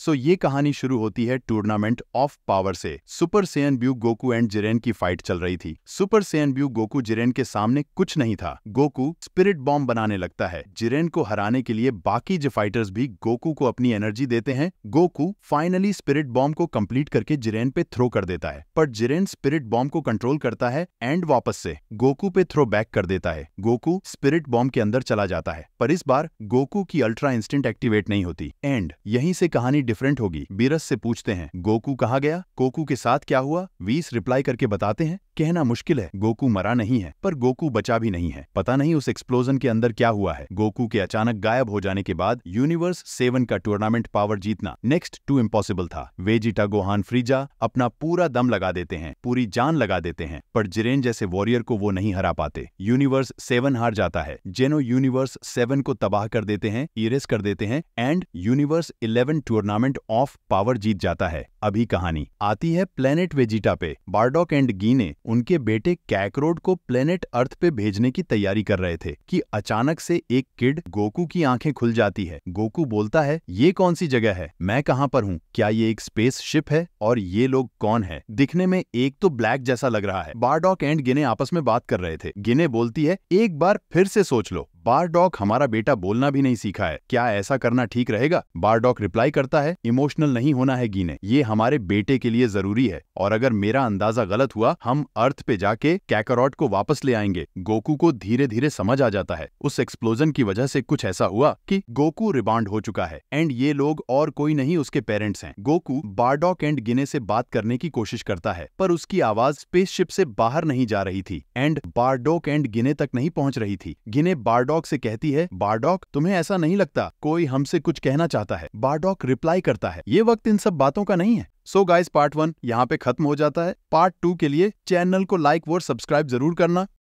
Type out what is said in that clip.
सो ये कहानी शुरू होती है टूर्नामेंट ऑफ पावर से super Saiyan blue Goku and Jiren की फाइट चल रही थी super Saiyan blue Goku Jiren के सामने कुछ नहीं था गोकू स्पिरिट बॉम्ब बनाने लगता है जिरेन को हराने के लिए बाकी जो फाइटर्स भी गोकू को अपनी एनर्जी देते हैं गोकू फाइनली स्पिरिट बॉम्ब को कंप्लीट करके जिरेन पे थ्रो कर देता है पर जिरेन स्पिरिट बॉम्ब को कंट्रोल करता है एंड वापस से गोकू पे थ्रो बैक कर देता है गोकू स्पिरिट बॉम्ब के अंदर चला जाता है पर इस बार गोकू की अल्ट्रा इंस्टेंट एक्टिवेट नहीं होती एंड यहीं से कहानी डिफरेंट होगी बीरस से पूछते हैं गोकू कहा गया कोकू के साथ क्या हुआ वीस रिप्लाई करके बताते हैं कहना मुश्किल है गोकू मरा नहीं है पर गोकू बचा भी नहीं है पता नहीं उस एक्सप्लोजन के अंदर क्या हुआ है गोकू के अचानक गायब हो जाने के बाद यूनिवर्स सेवन का टूर्नामेंट पावर जीतना नेक्स्ट टू इम्पॉसिबल था वेजिटा गोहान फ्रीजा अपना पूरा दम लगा देते हैं पूरी जान लगा देते हैं पर जिरेन जैसे वॉरियर को वो नहीं हरा पाते यूनिवर्स सेवन हार जाता है जेनो यूनिवर्स सेवन को तबाह कर देते हैं इरेस कर देते हैं and universe eleven tournament of power जीत जाता है अभी कहानी आती है प्लेनेट वेजिटा पे बार्डॉक एंड गी ने उनके बेटे कैकरोड को प्लेनेट अर्थ पे भेजने की तैयारी कर रहे थे कि अचानक से एक किड गोकू की आंखें खुल जाती है गोकू बोलता है ये कौन सी जगह है मैं कहाँ पर हूँ क्या ये एक स्पेस शिप है और ये लोग कौन है दिखने में एक तो ब्लैक जैसा लग रहा है बारडॉक एंड गिने आपस में बात कर रहे थे गिने बोलती है एक बार फिर से सोच लो बारडॉक हमारा बेटा बोलना भी नहीं सीखा है क्या ऐसा करना ठीक रहेगा बारडॉक रिप्लाई करता है इमोशनल नहीं होना है गीने ये हमारे बेटे के लिए जरूरी है और अगर मेरा अंदाजा गलत हुआ हम अर्थ पे जाके कैकरॉट को वापस ले आएंगे गोकू को धीरे धीरे समझ आ जाता है उस एक्सप्लोजन की वजह से कुछ ऐसा हुआ कि गोकू रिबांड हो चुका है एंड ये लोग और कोई नहीं उसके पेरेंट्स हैं गोकू बारडॉक एंड गिने से बात करने की कोशिश करता है पर उसकी आवाज स्पेसशिप से बाहर नहीं जा रही थी एंड बारडॉक एंड गिने तक नहीं पहुंच रही थी गिने बारडॉक बारडॉक से कहती है बारडॉक तुम्हें ऐसा नहीं लगता कोई हमसे कुछ कहना चाहता है बारडॉक रिप्लाई करता है ये वक्त इन सब बातों का नहीं है सो गाइस पार्ट वन यहाँ पे खत्म हो जाता है पार्ट टू के लिए चैनल को लाइक और सब्सक्राइब जरूर करना